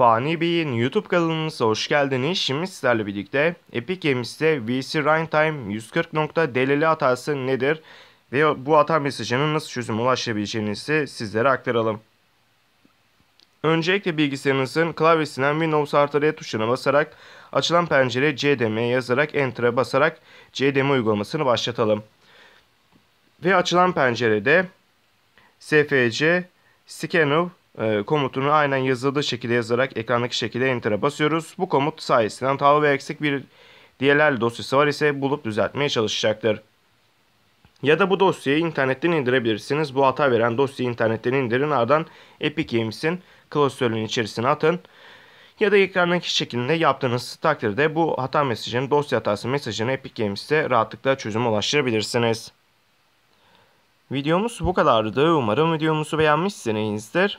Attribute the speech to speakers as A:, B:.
A: Fani Bey'in YouTube kanalımıza hoş geldiniz. Şimdi sizlerle birlikte Epic Games'te VC Runtime 140.dll hatası nedir ve bu hata mesajının nasıl çözüm ulaşabileceğinizi sizlere aktaralım. Öncelikle bilgisayarınızın klavyesinden Windows artı R tuşuna basarak açılan pencere CDM yazarak Enter'a basarak CDM uygulamasını başlatalım. Ve açılan pencerede SFC Scanner ee, komutunu aynen yazıldığı şekilde yazarak ekrandaki şekilde enter'a basıyoruz. Bu komut sayesinde hatalı ve eksik bir DLL dosyası var ise bulup düzeltmeye çalışacaktır. Ya da bu dosyayı internetten indirebilirsiniz. Bu hata veren dosyayı internetten indirin ardından Epic Games'in klasörünün içerisine atın. Ya da ekrandaki şekilde yaptığınız takdirde bu hata mesajını, dosya hatası mesajını Epic Games'te rahatlıkla çözüme ulaştırabilirsiniz. Videomuz bu kadardı. Umarım videomuzu beğenmişsinizdir.